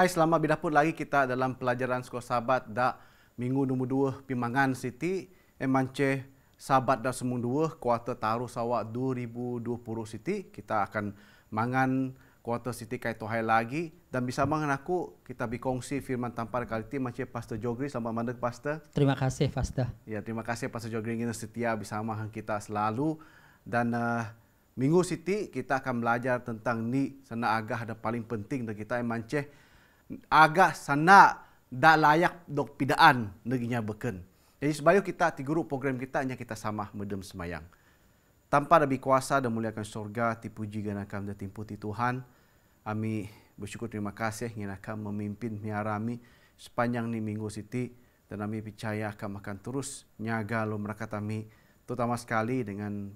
Hai, selamat bidapun lagi kita dalam pelajaran sekolah sahabat da minggu nombor dua Pimangan siti Emanche sahabat da semung dua kuarta taruh sawak 2020 siti Kita akan mangan kuarta City kaitu hai lagi. Dan bisa mangan aku, kita bikongsi firman tampar kali ini. Macam Pastor Jogri, sama mandek Pastor. Terima kasih Pastor. Ya, terima kasih Pastor Jogri ingin setia bisa mangan kita selalu. Dan uh, minggu siti kita akan belajar tentang ni sana agah ada paling penting dan kita emanceh agak sana dak layak dok pidaan neginya beken. Jadi sebayu kita guru program kita hanya kita sama medem semayang. Tanpa lebih kuasa dan muliakan surga, tipuji ganakam dan timputi Tuhan. Kami bersyukur terima kasih yang akan memimpin miarami sepanjang ni minggu siti dan kami percaya akan makan terus nyaga lo mereka kami terutama sekali dengan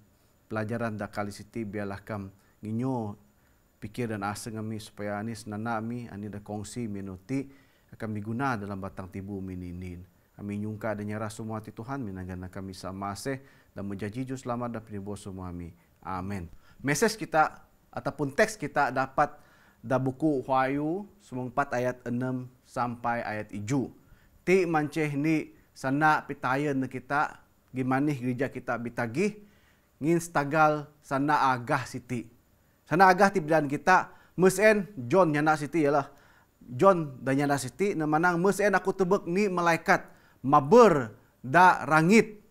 pelajaran dakali siti biarlah kam nginyo pikir dan asa kami supaya anis nana mi ani ah, da kongsi minuti kami guna dalam batang tibu mininin. Kami nyungka dan nyerah semua hati Tuhan minangkan kami sama aseh dan menjanji juz selamat dan penyembuh semua kami. Amin. Message kita ataupun teks kita dapat da buku Huayu semua empat ayat enam sampai ayat iju. Ti manceh ni sana pitayan kita gimana gereja kita bitagih ngin stagal sana agah siti. Sana agah ti bidan kita, mesen John nyana siti ialah. John dan nyana siti, namanang mesen aku tebek ni malaikat. Mabur da rangit.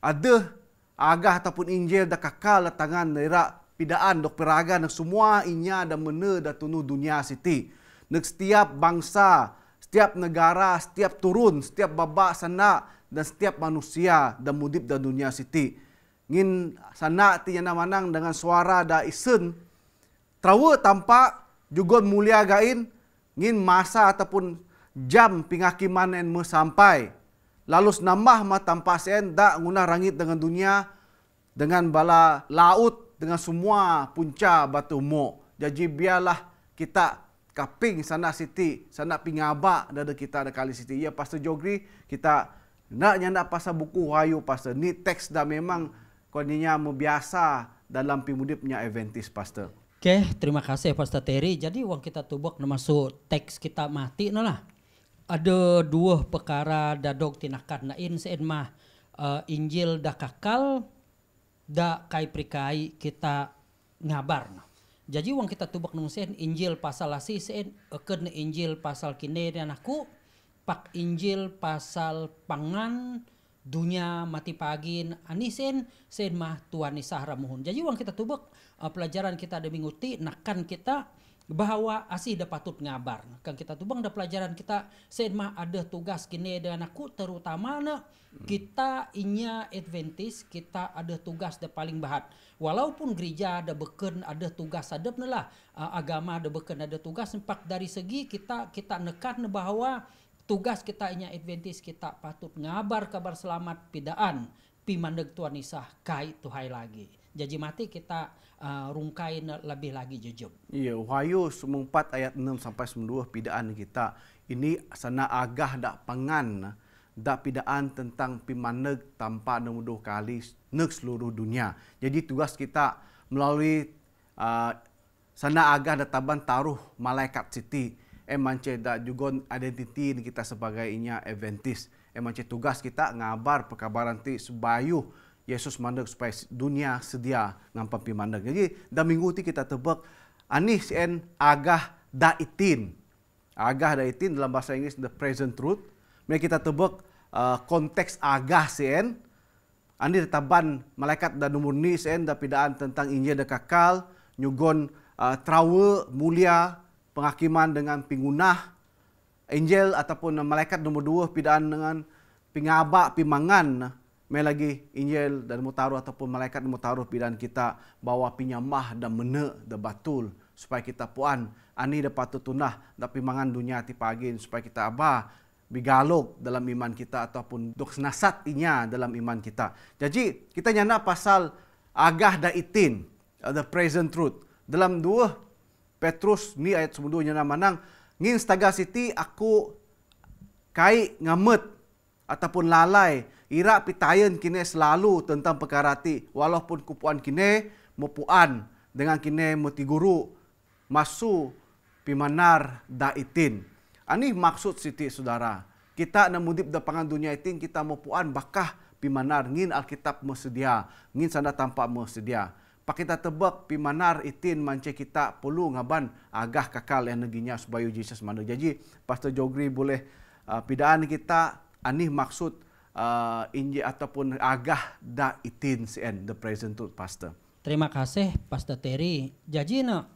Ada agah ataupun injil da kakal da tangan nerak pidaan dok peraga nak semua inya da mene da tunu dunia siti. Nak setiap bangsa, setiap negara, setiap turun, setiap babak sana dan setiap manusia dan mudib dan dunia siti ngin sana ti yang manang dengan suara da isen trawa tanpa juga mulia gain ngin masa ataupun jam pingakiman en me sampai lalu nambah ma tanpa sen da nguna rangit dengan dunia dengan bala laut dengan semua punca batu mo jadi biarlah kita kaping sana siti sana pingaba dada kita ada kali siti ya pastor jogri kita nak nyanda pasal buku wayu pasal ni teks dah memang mu biasa dalam pimudipnya eventis Pastor. Oke, okay, terima kasih Pastor Terry. Jadi uang kita tubuh masuk teks kita mati no lah. Ada dua perkara dadok tinakat na in seen mah uh, Injil dah kakal dah kai prikai kita ngabar no. Jadi uang kita tubuh nemu seen Injil pasal lasi seen ken Injil pasal kini dan aku pak Injil pasal pangan dunia mati pagi, anisin sen mah tuan isah ramuhun jadi wang kita tubek uh, pelajaran kita ada minguti nakan kita bahawa asih da patut ngabar kan kita tubang da pelajaran kita sen mah ada tugas kini dengan aku terutama na hmm. kita inya adventist kita ada tugas da paling bahat walaupun gereja ada beken ada tugas ada lah agama ada beken ada tugas sempak dari segi kita kita nekat bahawa tugas kita inya adventis kita patut ngabar kabar selamat pidaan pimandeg Tuhan isah kai tuhai lagi jadi mati kita uh, rungkai lebih lagi jujub iya wahyu 4 ayat 6 sampai 12 pidaan kita ini sana agah dak pangan dak pidaan tentang pimandeg tanpa nemuduh kali nek seluruh dunia jadi tugas kita melalui uh, sana agah dak taban taruh malaikat siti emance eh, da juga identiti kita sebagai inya Adventist. Emance eh, tugas kita ngabar perkabaran ti sebayu Yesus mandek supaya dunia sedia ngampang pi mandek. Jadi dah minggu ti kita tebak anis en agah da itin. Agah da itin dalam bahasa Inggeris the present truth. Mari kita tebak uh, konteks agah sen Andi tetaban malaikat dan umur ni sen dan pidaan tentang injil dan kakal. Nyugon uh, mulia penghakiman dengan pingunah angel ataupun malaikat nombor dua pidaan dengan pingabak pimangan Mel lagi injil dan mutaruh ataupun malaikat taruh pidan kita bawa pinyamah dan mene de batul supaya kita puan ani de patut tunah dan pimangan dunia ti pagi supaya kita abah bigalok dalam iman kita ataupun dok senasat inya dalam iman kita. Jadi kita nyana pasal agah da itin uh, the present truth dalam dua Petrus ni ayat sebelumnya nama nang ngin staga siti aku kai ngamet ataupun lalai ira pitayen kini selalu tentang perkara ti walaupun kupuan kini mupuan dengan kini muti guru masu pimanar daitin ani ah, maksud siti saudara kita namudip da pangan dunia itin kita mupuan bakah pimanar ngin alkitab mesedia ngin sanda tampak mesedia Pak kita tebak pimanar itin mance kita perlu ngaban agah kakal energinya eh supaya Yesus mana. Jadi Pastor Jogri boleh uh, pidaan kita anih maksud uh, inji ataupun agah da itin si sen the present to Pastor. Terima kasih Pastor Terry. Jadi no,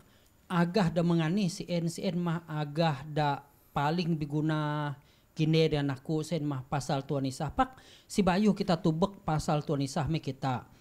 agah da mengani si sen mah agah da paling biguna kini dan aku sen mah pasal Tuhan Isah. Pak si Bayu kita tubek pasal Tuhan Isah me kita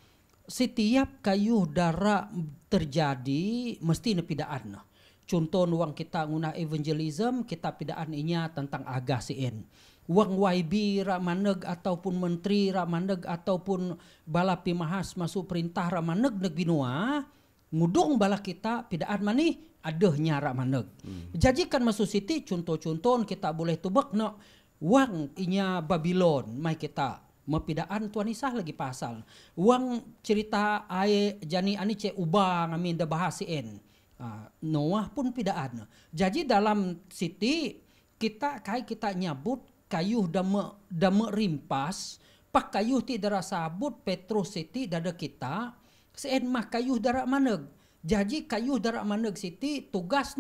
setiap kayuh darah terjadi mesti nepida anna contoh uang kita guna evangelism kita pidaan inya tentang agasi en uang YB ramaneg ataupun menteri ramaneg ataupun bala pimahas masuk perintah ramaneg neg binua ngudung bala kita pidaan mani Ada nyara maneg hmm. jadikan masuk siti contoh-contoh kita boleh tubek nak wang inya babylon mai kita mepidaan tuan isah lagi pasal uang cerita ai jani ani ce ubang amin da bahasa en ah, noah pun pidaan jadi dalam siti kita kai kita nyabut kayu dame dame rimpas pak kayu ti dara sabut petrus siti dada kita sen mah kayu dara maneg jadi kayu dara maneg siti tugas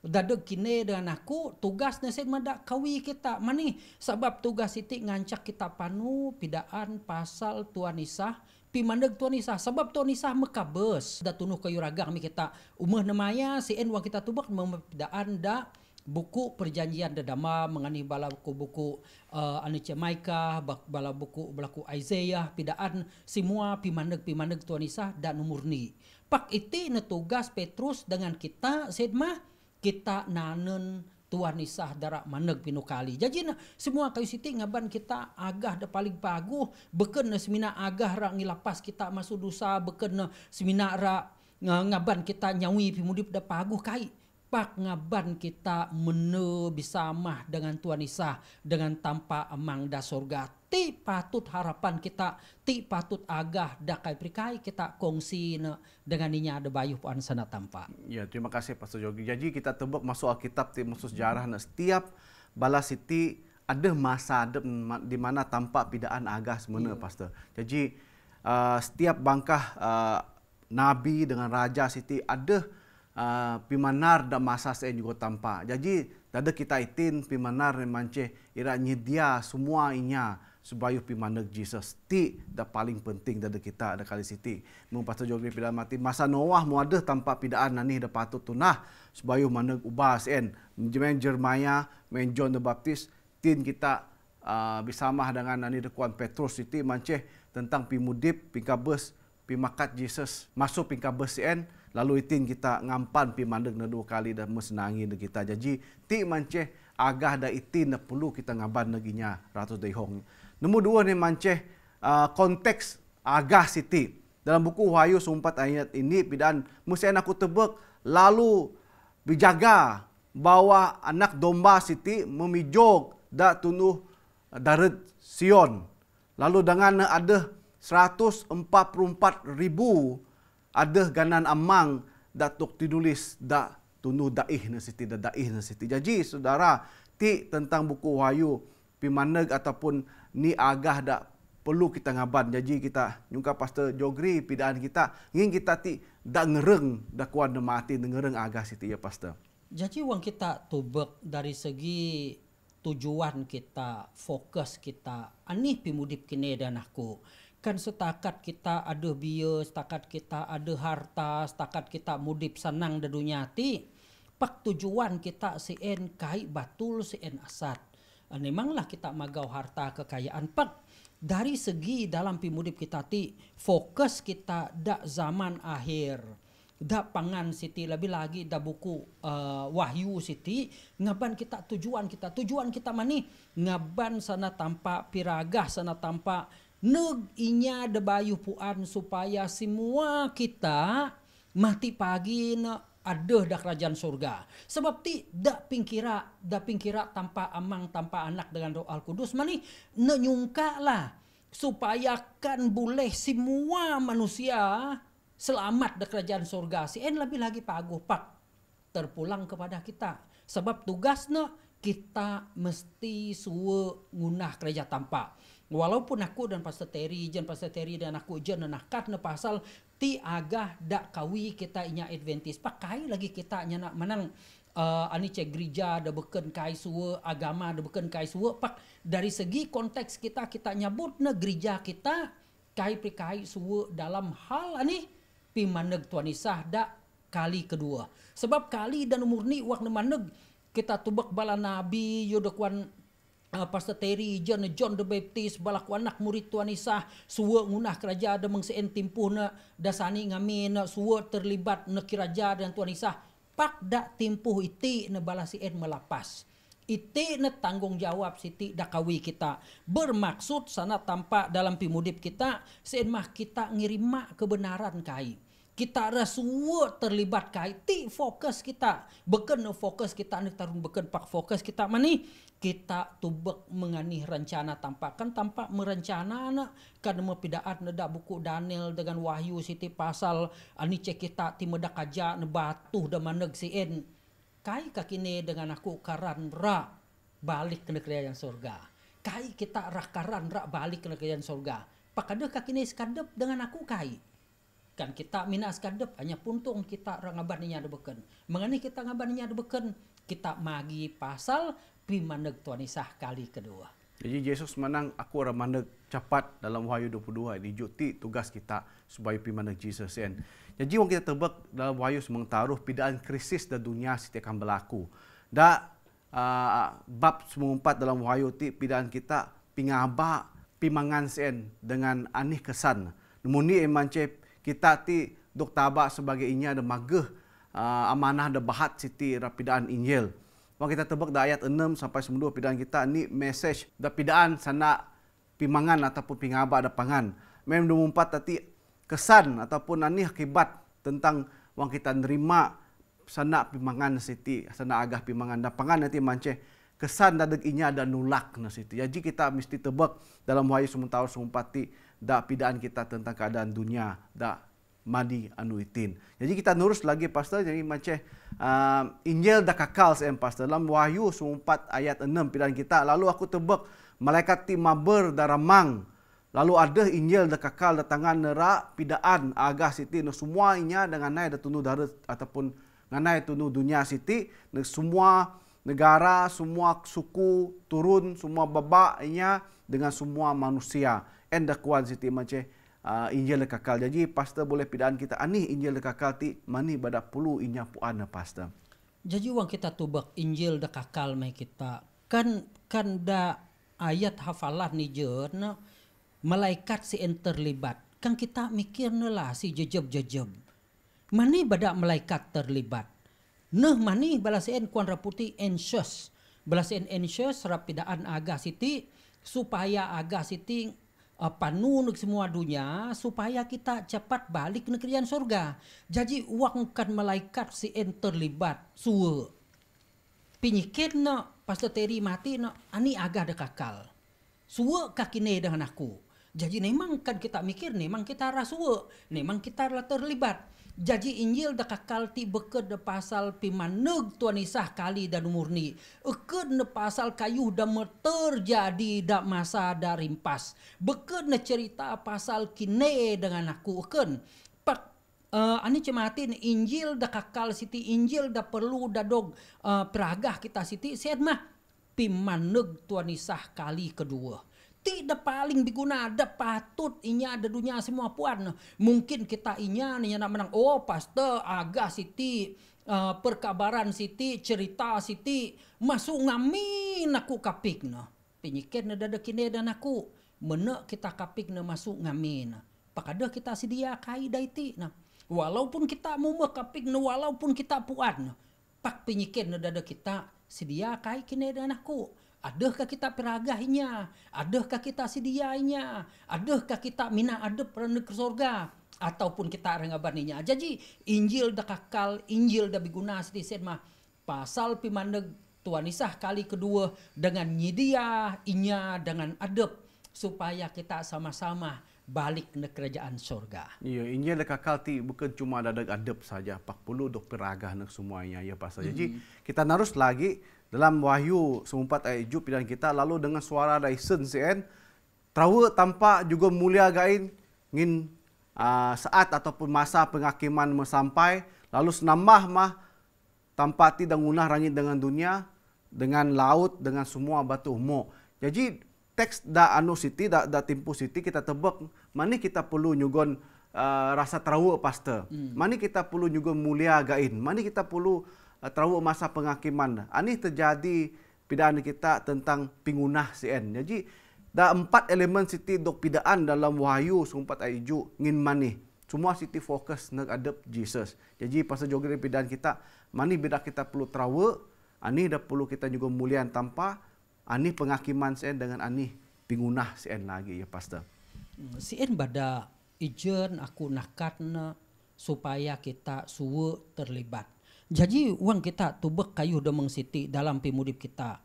Dah kini dengan aku, tugas ni saya mendak kawi kita. Mana Sebab tugas itu ngancak kita panu, pidaan, pasal, Tuan Isah. Pi mana Tuan Isah? Sebab Tuan Isah mekabes. Dah tunuh kayu ragang kita. Umah namanya, si en wang kita tubak, mempidaan dah buku perjanjian dah dedama mengenai bala buku buku uh, eh, Anice Maika, bala buku berlaku Isaiah, pidaan semua pimandeg pimandeg Tuan Isah dan umur ni. Pak itu netugas Petrus dengan kita, saya mah kita nanen tuan nisah darak maneg pinu kali. Jadi nah, semua kayu siti ngaban kita agah de paling paguh beken semina agah rak ngilapas kita masuk dosa beken semina rak eh, ngaban kita nyawi pimudip de paguh kai pak ngaban kita menu bisa mah dengan Tuhan Isa dengan tanpa emang da surga ti patut harapan kita ti patut agah dakai prikai kita kongsi dengan ini ada bayu puan sana tanpa ya terima kasih Pastor Jogi jadi kita tebak masuk Alkitab ti masuk sejarah hmm. setiap balas siti ada masa ada di mana tanpa pidaan agah semena hmm. Pastor jadi uh, setiap bangkah uh, Nabi dengan Raja Siti ada Ah, pimanar da masa sen juga tanpa. Jadi dada kita itin pimanar ni mance ira nyedia semua inya supaya pimanek Jesus ti dah paling penting dada kita ada kali siti. Mun pasal jogi pidan mati masa Noah mu ada tanpa pidana nani da patut tunah supaya manak ubah sen. Jemen Jermaya men John the Baptist tin kita uh, ah, bisamah dengan nani dekuan Petrus siti mance tentang pimudip, pingkabes, pimakat Jesus masuk pingkabes sen lalu itin kita ngampan pi mandeg na dua kali dan mesenangi na kita jadi ti manceh agah da itin na perlu kita ngaban neginya ratus Hong. nomor dua ni manceh uh, konteks agah siti dalam buku Wahyu sumpat ayat ini bidan mesti anak aku tebek lalu bijaga bahwa anak domba siti memijog da tunuh darat Sion lalu dengan ada 144 ribu ada ganan amang datuk tidulis dak tunu daih na siti da daih na siti jaji saudara ti tentang buku wayu pimaneg ataupun ni agah dak perlu kita ngaban jaji kita nyungka pastor jogri pidaan kita ngin kita ti dak ngereng dak kuan de mati ngereng agah siti ya pastor jaji wang kita tubek dari segi tujuan kita fokus kita anih pimudip kini dan aku kan setakat kita ada bio, setakat kita ada harta, setakat kita mudip senang di dunia ti. Pak tujuan kita sien kai batul sien asat. Ah, memanglah kita magau harta kekayaan. Pak dari segi dalam pimudip kita ti fokus kita dak zaman akhir. Da pangan siti lebih lagi da buku uh, wahyu siti ngaban kita tujuan kita tujuan kita mana? ngaban sana tampak piragah sana tampak Nug inya de bayu puan supaya semua kita mati pagi na ada dah kerajaan surga. Sebab ti da pingkira, da pingkira tanpa amang, tanpa anak dengan doa kudus mani ne lah supaya kan boleh semua manusia selamat da kerajaan surga. Si en lebih lagi paguh pak terpulang kepada kita. Sebab tugasnya kita mesti suwe gunah kerajaan tanpa walaupun aku dan Pastor Terry dan Pastor Terry dan aku je nenakat ne pasal ti agah dak kawi kita inya adventis pakai lagi kita nya nak menang uh, ani cek gereja ada beken kai suwe agama ada beken kai suwe pak dari segi konteks kita kita nyabut ne gereja kita kai pikai suwe dalam hal ani pimaneg tuan isah dak kali kedua sebab kali dan umur ni wak ne maneg kita tubek bala nabi yudukwan Uh, Pastor Terry, John, John the Baptist, balak anak murid Tuhan Isa, suwe ngunah keraja ada mengsein timpuh na dasani ngamin, suwe terlibat na keraja dan Tuhan Isa. Pak dak timpuh iti na balasi en melapas. Iti na tanggung jawab siti dakawi kita. Bermaksud sana tampak dalam pimudip kita, sein mah kita ngirima kebenaran kain kita ada semua terlibat kaiti fokus kita beken fokus kita ni tarun beken pak fokus kita mana? kita tubek mengani rencana tanpa kan tanpa merencana anak kan mepidaat neda buku Daniel dengan Wahyu Siti pasal ani ah, cek kita ti meda kaja ne batuh de maneg si en kai kaki ni dengan aku karan ra balik ke negeri yang surga kai kita rakaran ra balik ke negeri yang surga pakade kaki ni skandep dengan aku kai kan kita minas kadep hanya puntung kita ngaban inya debeken mengani kita ngaban inya debeken kita magi pasal pimandeg tuan isah kali kedua jadi Yesus menang aku orang mandeg cepat dalam Wahyu 22 ini juti tugas kita supaya pimandeg Yesus kan jadi wong kita tebak dalam Wahyu mengtaruh pidaan krisis dan dunia siti akan berlaku da uh, ah, bab semua empat dalam Wahyu ti pidaan kita pingaba pimangan sen kan? dengan anih kesan Namun ni emang kita ti dok tabak sebagai inya ada magah uh, amanah ada bahat siti rapidaan injil. Wang kita tebak dah ayat 6 sampai 10 pidaan kita ni message dah pidaan sana pimangan ataupun pingaba ada pangan. Mem 24 tadi kesan ataupun ani akibat tentang wang kita nerima sana pimangan siti sana agah pimangan dah pangan nanti manceh kesan dah deg inya ada nulak na siti. Jadi kita mesti tebak dalam wahyu sumuntau sumpati dak pidaan kita tentang keadaan dunia dak madi anu itin. Jadi kita nurus lagi pastor jadi macam uh, Injil dak kakal sem pastor dalam Wahyu 4 ayat 6 pidaan kita lalu aku tebak malaikat ti mabur daramang lalu ada Injil dak kakal dak tangan nera pidaan agah siti nu semua inya dengan nai dak tunu darat ataupun nganai tunu dunia siti nu semua negara, semua suku turun, semua babak dengan semua manusia and the quantity macam uh, Injil lekakal. Jadi pastor boleh pidaan kita anih ah, Injil lekakal ti mani bada puluh inya puana eh, pastor. Jadi wang kita tubak Injil lekakal mai kita kan kan da ayat hafalan ni je na malaikat si terlibat. Kan kita mikir nela si jejeb-jejeb. Mani bada malaikat terlibat. Nah mani balasin kuan raputi anxious. Balasin anxious rapidaan aga siti supaya aga siti uh, penuh semua dunia supaya kita cepat balik ke negeri yang surga. Jadi uang kan malaikat si en terlibat suwe. Penyikit no, pas teri mati no, ani agak ada kakal. Suwe kaki ne dengan aku. Jadi memang kan kita mikir, memang kita rasuwe, memang kita terlibat. Jadi Injil da kakalti beker de pasal pimaneg tuan isah kali dan murni. beker de pasal kayu da terjadi dak masa da rimpas. beker de cerita pasal kine dengan aku beker. Pak Uh, eh, ani cematin Injil dah kakal siti Injil dah perlu dah dog uh, peragah kita siti sedmah pimaneg tuan isah kali kedua. tidak paling diguna ada patut inya ada dunia semua puan mungkin kita inya inya nak menang oh pastor agak siti uh, perkabaran siti cerita siti masuk ngamin aku kapik no penyiket na dada kini dan aku mena kita kapik na masuk ngamin pakada kita sedia kai daiti nah walaupun kita mau kapik na walaupun kita puan pak penyiket na dada kita sedia kai kini dan aku Adakah kita peragahnya? Adakah kita sediainya? Adakah kita minat ada peranak ke surga? Ataupun kita rengabarninya. Jadi, Injil dah kakal, Injil dah biguna sedih sen mah. Pasal pimandeg Tuhan Isah kali kedua dengan nyidia inya dengan adep supaya kita sama-sama balik ke kerajaan surga. Ya, ini adalah kakal ti bukan cuma ada adab saja ya, pak 40 dok peragah nak semuanya ya pasal. Mm-hmm. kita harus lagi dalam wahyu seumpat ayat hijau pilihan kita lalu dengan suara dari sen sen kan? trawa tampak juga mulia gain ingin ah, saat ataupun masa penghakiman sampai lalu senambah mah tampak tidak dangunah rangit dengan dunia dengan laut dengan semua batu mo jadi teks da anu siti da da timpu siti kita tebak mana kita perlu nyugon aa, ah, rasa trawa pastor hmm. mana kita perlu nyugon mulia gain mana kita perlu uh, masa penghakiman. Ini ah, terjadi pidana kita tentang pingunah CN. Jadi, ada empat elemen siti dok pidaan dalam wahyu sumpat ayat ijuk ngin mani. Semua siti fokus nak adab Jesus. Jadi, pasal jogeri pidaan kita, mana bila kita perlu terawak, ini ah, dah perlu kita juga mulian tanpa ani ah, penghakiman CN dengan ani pingunah CN lagi ya pastor. CN pada ijen aku nakat supaya kita suwe terlibat. Jadi uang kita tu berkayu dah siti dalam pemudik kita.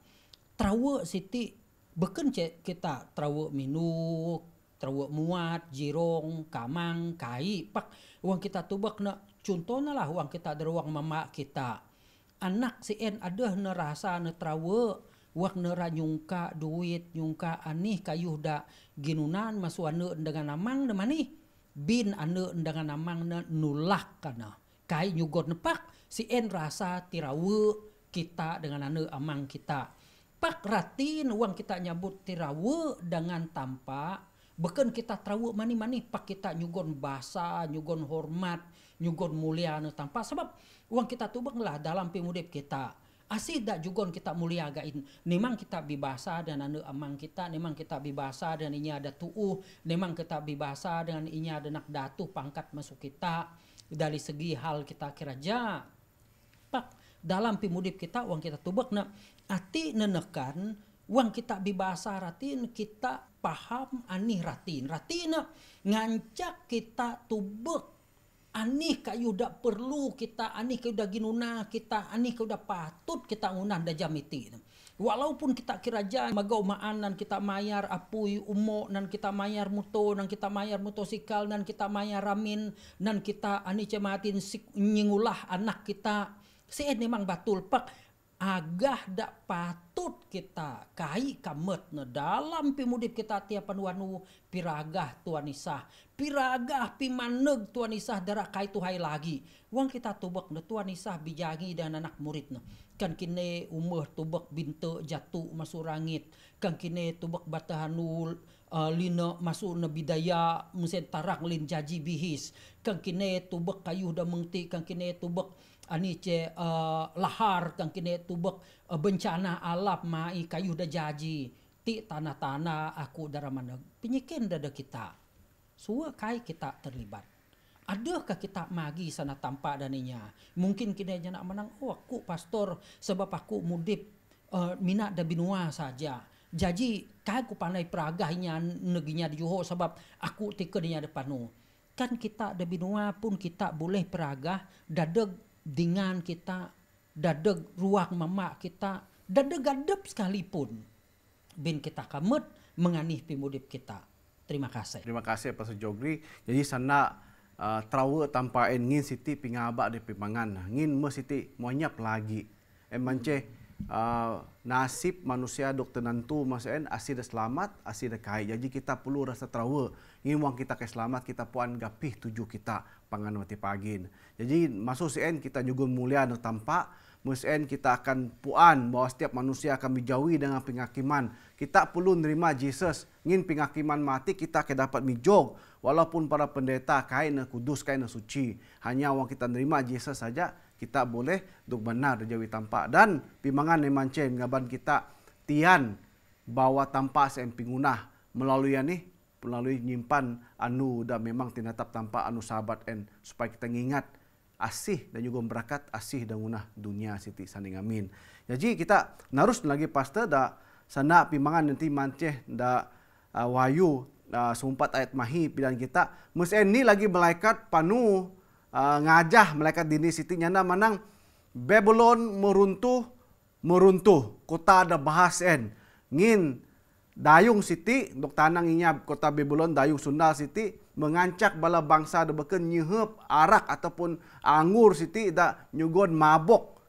Terawa siti beken cek kita terawa minu, terawa muat, jirong, kamang, kai. Pak uang kita tu nak contohnya lah uang kita deruang mama kita. Anak si En ada nerasa neterawa Wak nera nyungka duit, nyungka anih kayu dah ginunan masu ane dengan amang de ni Bin anu dengan amang ne nulak kana kai nyugot nepak si en rasa tirawe kita dengan ane amang kita pak ratin uang kita nyabut tirawe dengan tanpa beken kita terawe mani mani pak kita nyugon bahasa nyugon hormat nyugon mulia ane tanpa sebab uang kita tubeng lah dalam pemudip kita Asih dak jugon kita mulia gain. Memang kita bibasa dan anu amang kita, memang kita bibasa dan inya ada tuuh, memang kita bibasa dengan inya ada nak datuh pangkat masuk kita dari segi hal kita kerja pak dalam pimudip kita uang kita tubek nak ati nenekan uang kita bibasa ratin kita paham anih ratin ratin na ngancak kita tubek Anih kayu dah perlu kita, anih kayu dah ginuna kita, anih kayu dah patut kita ngunah dah jamitin. Walaupun kita kirajan, magau maanan kita mayar apui umo nan kita mayar muto nan kita mayar motosikal nan kita mayar ramin nan kita ani cematin sik nyingulah anak kita. Sih memang batul pak agah dak patut kita kai kamet ne dalam pimudip kita tiap nuanu anu piragah tuan isah piragah pimaneg tuan isah darak kai tuhai lagi wang kita tubek ne tuan isah bijagi dan anak murid ne kan kini umur tubak binta jatuh masuk rangit kan kini tubak batahanul uh, lina masuk daya mesin tarak lin jaji bihis kan kini tubak kayuh dah mengti kan kini tubak ani uh, ce uh, lahar kan kini tubak uh, bencana alap mai kayuh dah jaji ti tanah-tanah aku darah mana penyikin dah kita semua kai kita terlibat Adakah kita magi sana tanpa daninya? Mungkin kita hanya nak menang, oh aku pastor sebab aku mudip uh, minat dan binua saja. Jadi, kan aku pandai peragahnya neginya di Johor sebab aku tika dia depan nu. Kan kita ada binua pun kita boleh peragah dadeg dengan kita, dadeg ruang mamak kita, dadeg gadep sekalipun. Bin kita kamut menganih pemudip kita. Terima kasih. Terima kasih Pastor Jogri. Jadi sana uh, trawa tanpa en ngin siti pingabak di pimangan ngin mo siti moyap lagi en manche uh, ah, nasib manusia dok tenantu mas en asi de selamat asi de kai jadi kita perlu rasa trawe ngin wang kita ke selamat kita puan gapih tuju kita pangan mati pagin jadi masuk si kita jugun mulia no tampak Mesin kita akan puan bahawa setiap manusia akan dijauhi dengan penghakiman. Kita perlu menerima Yesus. Ingin penghakiman mati, kita akan dapat mijog. Walaupun para pendeta kain kudus, kain suci. Hanya orang kita menerima Yesus saja, kita boleh duk benar jauhi tanpa. Dan pimangan ni mancin, ngaban kita tian bawa tanpa yang pingunah. Melalui yang ni, melalui nyimpan anu dan memang tinatap tanpa anu sahabat. And supaya kita ingat asih dan juga berkat asih dan unah dunia siti sanding amin. Jadi kita narus lagi pastor dak sana pimangan nanti manceh dak uh, wayu uh, sumpat ayat mahi pilihan kita. musen eh, ni lagi malaikat panu uh, ngajah malaikat dini siti nyana manang Babylon meruntuh meruntuh kota ada bahas en ngin dayung siti untuk tanang inya kota Babylon dayung sundal siti mengancak bala bangsa de beken nyehep arak ataupun anggur siti da nyugon mabok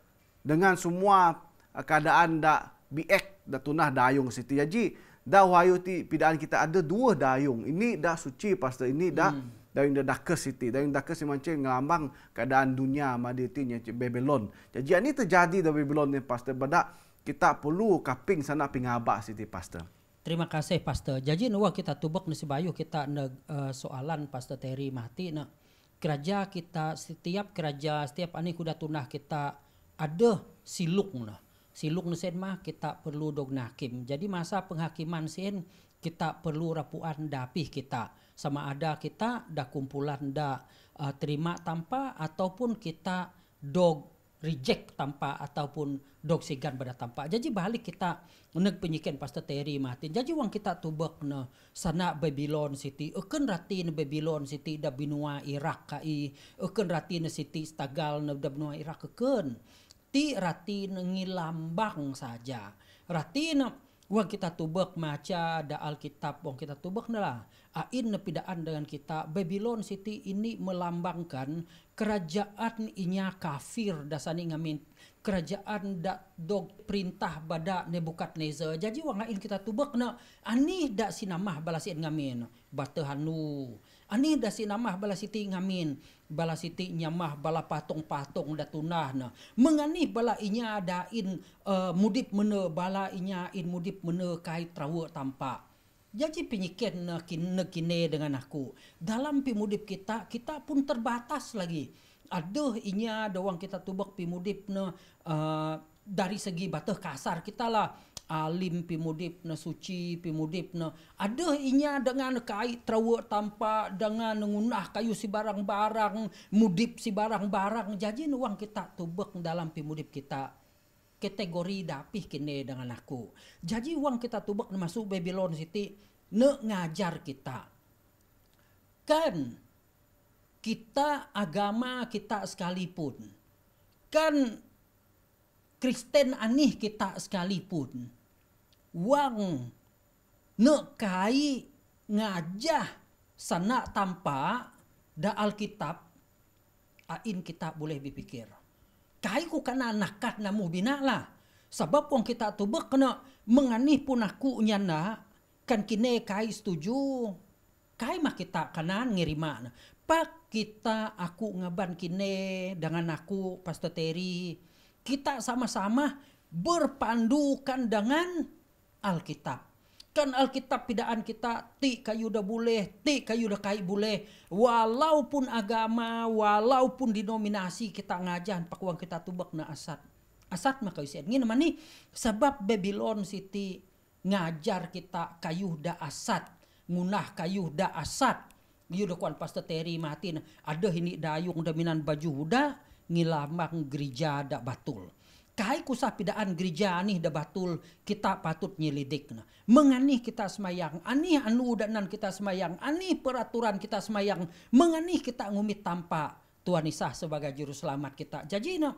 dengan semua eh, keadaan da biak dan tunah dayung siti jadi dah wayu ti pidaan kita ada dua dayung ini dah suci pasti ini da hmm. dayung dah dake siti dayung dake si mancing ngelambang keadaan dunia maditi babylon jadi ini terjadi da babylon ni pasti beda kita perlu kaping sana pingaba siti pasti Terima kasih Pastor. Jadi nuwah kita tubuk nasi bayu kita ne, uh, soalan Pastor Terry mati na kerja kita setiap kerja setiap ane kuda tunah kita ada siluk na siluk nasi mah kita perlu dog nakim. Jadi masa penghakiman sen kita perlu rapuan dapih kita sama ada kita dah kumpulan dah uh, terima tanpa ataupun kita dog reject tanpa ataupun doksigan pada tanpa. Jadi balik kita nak penyikin pasti Terry Martin. Jadi wang kita tubuh na sana Babylon City. Ekan rati na Babylon City da binua Irak kai. Ekan rati na City Stagal na da binua Irak ekan. Ti rati na ngilambang saja. Rati na Wang kita tubek maca da Alkitab, wang kita tubek nela. Ain nepidaan dengan kita Babylon City ini melambangkan kerajaan inya kafir dasani ngamin kerajaan dak dog perintah bada Nebukadnezar. Jadi wang lain kita tubek nak ani dak sinamah balasit ngamin bata hanu. Ani dak sinamah balasiti ngamin balasiti nyamah bala patung-patung dak tunah na. Mengani bala inya dain uh, eh, mudip mene bala inya in mudip mene kai trawe tampak. Jadi penyikir nak kine dengan aku. Dalam pemudip kita, kita pun terbatas lagi aduh inya ada orang kita tubuh pimudip ne uh, dari segi batas kasar kita lah alim ah, pimudip ne suci pimudip ne ada inya dengan kait trawa tanpa dengan ngunah kayu si barang-barang mudip si barang-barang jadi uang kita tubek dalam pimudip kita kategori dapih kini dengan aku jadi uang kita tubek masuk Babylon City ne ngajar kita kan kita agama kita sekalipun kan Kristen anih kita sekalipun wang nekai ngajah sana tanpa da Alkitab ain kita boleh berpikir kai ku kana nakat namu bina lah sebab wang kita tu kena menganih pun aku nyana kan kini kai setuju kai mah kita kanan ngirima apa kita aku ngaban kine dengan aku Pastor Terry kita sama-sama berpandukan dengan Alkitab kan Alkitab pidaan kita ti kayu dah boleh ti kayu dah kai boleh walaupun agama walaupun dinominasi kita ngajan pakuan kita tubak na asat asat maka usian ini namanya sebab Babylon City ngajar kita kayu dah asat ngunah kayu dah asat Yudha iya kuan pasti Terry Martin ada ini dayung dominan baju udah ngilamang gereja dak batul. Kai kusah pidaan gereja anih dah batul kita patut nyelidik nah. Menganih kita semayang, anih anu udanan kita semayang, anih peraturan kita semayang, menganih kita ngumit tanpa Tuhan Isa sebagai juru selamat kita. Jadi nah,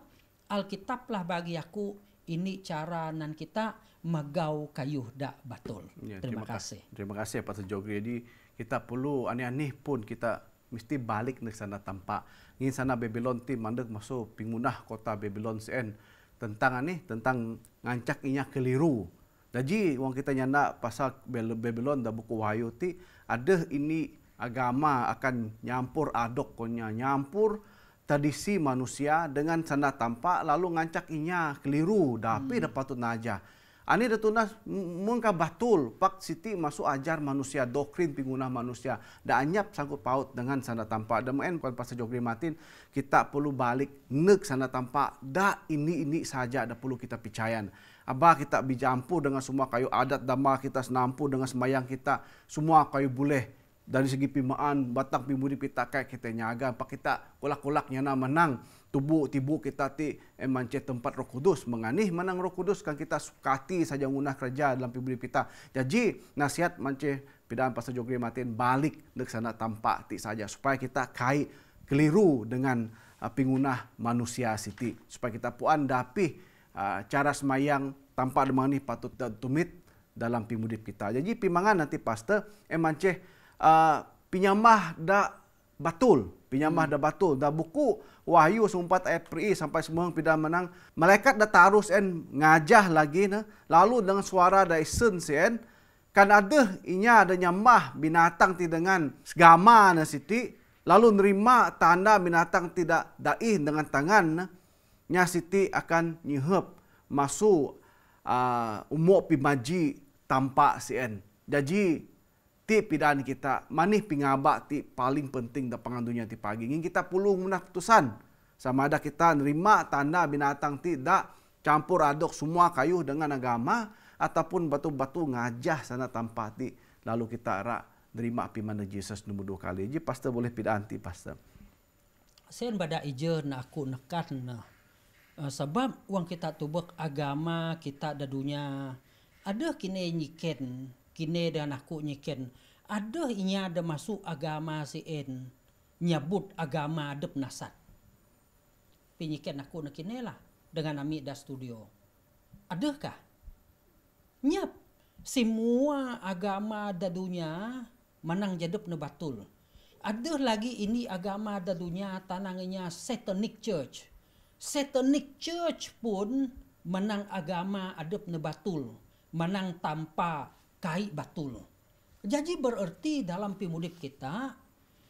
Alkitablah bagi aku ini cara nan kita magau kayuh dak batul. Ya, terima, terima kasih. Terima kasih ya, Pak Sejogri. Jadi kita perlu aneh-aneh pun kita mesti balik ke sana tampak. Ngin sana Babylon ti mandek masuk pingunah kota Babylon sen tentang ane tentang ngancak inya keliru. Jadi wang kita nyanda pasal Babylon da buku wayu ti ada ini agama akan nyampur adok konya nyampur tradisi manusia dengan sana tampak lalu ngancak inya keliru tapi hmm. dapat tu najah. Ani ah, datunas mengka betul pak siti masuk ajar manusia doktrin pingguna manusia dah anyap sangkut paut dengan sana tampa da men kon pasal jogri matin kita perlu balik nek sana tampa dah ini ini saja ada perlu kita picayan Abah kita bijampu dengan semua kayu adat dama kita senampu dengan semayang kita semua kayu boleh dari segi pimaan batang pimudi pita kayak kita nyaga pa kita kolak kolaknya nak menang tubu tibu kita ti emance eh, tempat roh kudus menganih menang roh kudus kan kita sukati saja ngunah kerja dalam pimudi pita jadi nasihat mance pidaan pasal jogri matin balik dek sana tampak ti saja supaya kita kai keliru dengan uh, ah, pingunah manusia siti supaya kita puan dapi ah, cara semayang tampak demani patut dan tumit dalam pimudi kita jadi pimangan nanti pasta emance eh, uh, ah, pinjamah dah batul. pinyamah hmm. dah batul. Dah buku Wahyu 4 ayat peri sampai semua yang pindah menang. Malaikat dah tarus dan ngajah lagi. Ne? Lalu dengan suara dari sen sen. Kan ada inya ada nyamah binatang ti dengan segama na siti. Lalu nerima tanda binatang tidak daih dengan tangan. Ne? Nya siti akan nyihep masuk uh, ah, umok pimaji tampak sen. Jadi ti pidan kita manih pingabak ti paling penting da pangandunya ti pagi ngin kita pulung munah putusan sama ada kita nerima tanda binatang ti da campur aduk semua kayu dengan agama ataupun batu-batu ngajah sana tanpa ti lalu kita ra nerima pi mana Jesus nombor dua kali je pastor boleh pidan ti pastor sen pada ije na aku nekat na uh, sebab uang kita tubuh agama kita da dunia ada kini nyiken kini nak ku nyikin ada ini ada masuk agama si en nyabut agama adep nasat pinyikin aku nak kini lah dengan kami dah studio adakah nyap semua agama da dunia menang jadap ne batul ada lagi ini agama da dunia tanangnya satanic church satanic church pun menang agama adep ne batul menang tanpa kai batul. Jadi bererti dalam pemudik kita,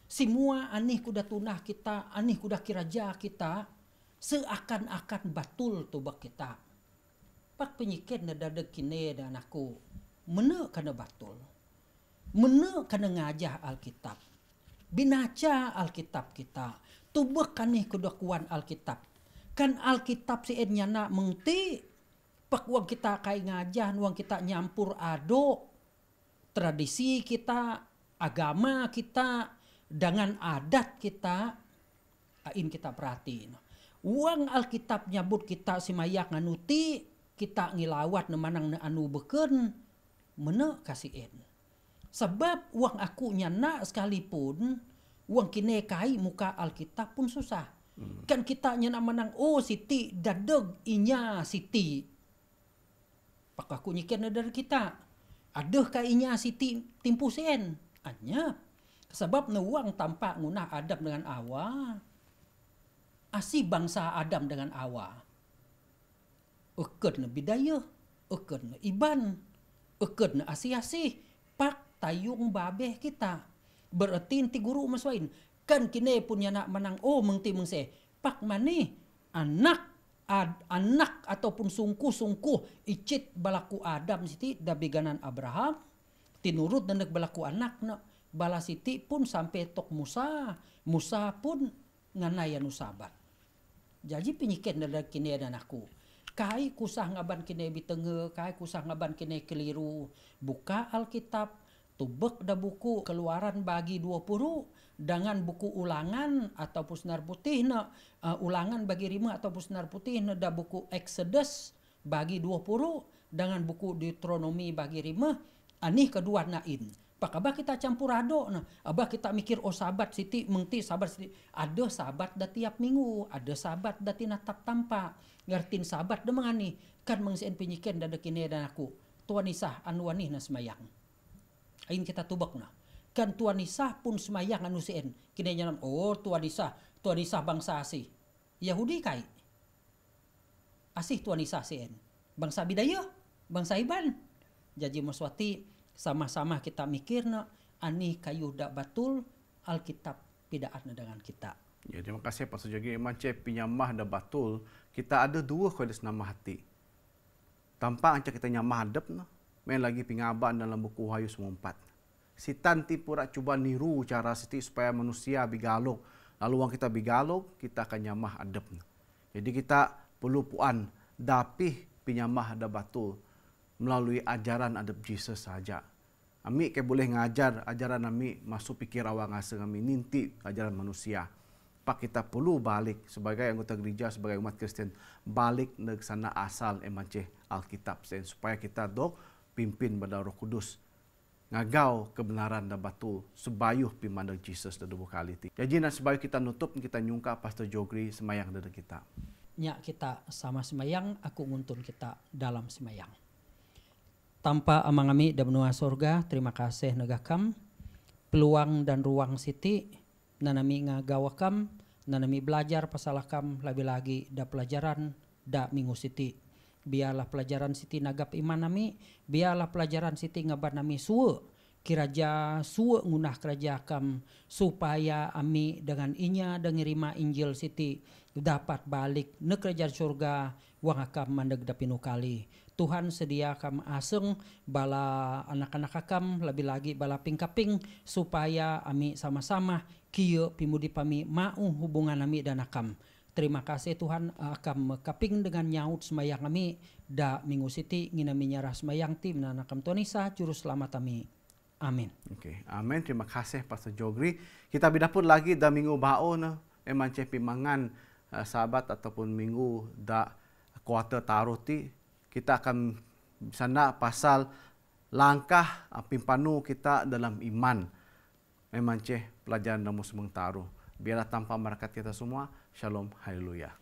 semua anih kuda tunah kita, anih kuda kiraja kita, seakan-akan batul tubak kita. Pak penyikit na dadak kine dan aku, mena kena batul. Mena kena ngajah Alkitab. Binaca Alkitab kita. Tubak kanih kuda kuan Alkitab. Kan Alkitab si Ednyana mengti, pak uang kita kai ngajan uang kita nyampur ado tradisi kita agama kita dengan adat kita in kita perhatiin uang alkitab nyabut kita simayak nganuti kita ngilawat nemanang anu beken mene kasihin sebab uang aku nyana sekalipun uang kine kai muka alkitab pun susah hmm. kan kita nyana menang oh siti dadeg inya siti pakah ku nyikir dari kita aduh ka inya si tim, timpu sen anya sebab nuang tampak ngunah adam dengan awa asi bangsa adam dengan awa ukur na bidaya ukur na iban ukur na asi asi pak tayung babeh kita berarti ti guru maswain kan kini punya nak menang oh mengti mengse pak mani anak ad, anak ataupun sungkuh-sungkuh icit balaku Adam siti dabi beganan Abraham tinurut nenek balaku anak no. bala siti pun sampai tok Musa Musa pun nganai anu sabat jadi penyikit dari kini dan aku kai kusah ngaban kini bitenge kai kusah ngaban kini keliru buka Alkitab tubek da buku keluaran bagi 20 dengan buku ulangan atau pusnar putih na uh, ulangan bagi rima atau pusnar putih na da buku Exodus bagi dua puru dengan buku Deuteronomy bagi rima anih ah, kedua nain. Pak abah kita campur aduk na. Abah kita mikir oh sahabat siti mengti sahabat siti. Ada sahabat dah tiap minggu, ada sahabat dah tina tap tampak Ngertin sahabat dah mengani kan mengsen penyikin dah dekine dan aku. Tuan Isah anu anih na semayang. Ain kita tubak na kan tuan nisah pun semayang anu sien kini nyam oh tuan nisah tuan nisah bangsa asih yahudi kai asih tuan nisah sien bangsa bidaya bangsa iban jadi maswati sama-sama kita mikir nak ani kayu dak batul alkitab tidak ada dengan kita ya terima kasih pak sujagi macam cep pinyamah dak batul kita ada dua kodis nama hati tanpa anca kita nyamah adep nak main lagi pingaban dalam buku wahyu semua empat si tanti pura cuba niru cara siti supaya manusia bigalog. Lalu wang kita bigalog, kita akan nyamah adep. Jadi kita perlu puan dapih pinyamah ada batu melalui ajaran adep Jesus saja. Ami ke boleh ngajar ajaran ami masuk pikir awang asing ami ninti ajaran manusia. Pak kita perlu balik sebagai anggota gereja, sebagai umat Kristen balik ke sana asal emanceh Alkitab supaya kita dok pimpin pada Roh Kudus. ngagau kebenaran dan batu sebayuh pimandang Jesus da dubu kaliti. Jadi na sebayuh kita nutup kita nyungka Pastor Jogri semayang da kita. Nyak kita sama semayang aku nguntun kita dalam semayang. Tanpa amang kami da benua surga, terima kasih negakam. Peluang dan ruang siti nanami ngagawakam, nanami belajar pasalakam lebih lagi da pelajaran da minggu siti biarlah pelajaran Siti nagap iman nami biarlah pelajaran Siti ngabat nami suwe kiraja suwe ngunah keraja kam supaya ami dengan inya dengerima Injil Siti dapat balik ne kerajaan surga wang akam mandeg dapinu kali Tuhan sedia kam aseng bala anak-anak akam lebih lagi bala pingkaping supaya ami sama-sama kio pimudi pami mau hubungan ami dan akam Terima kasih Tuhan akan ah, mekaping dengan nyaut semayang kami da minggu siti ngina minyarah semayang tim nan akan Tuhan Isa juru selamat kami. Amin. Okay. Amin. Terima kasih Pastor Jogri. Kita pun lagi da minggu bau na emang cepi mangan uh, ah, sahabat ataupun minggu da kuarter taruh ti kita akan sana pasal langkah ah, pimpanu kita dalam iman. Memang ceh pelajaran namu semang taruh. Biarlah tanpa mereka kita semua Shalom, hallelujah.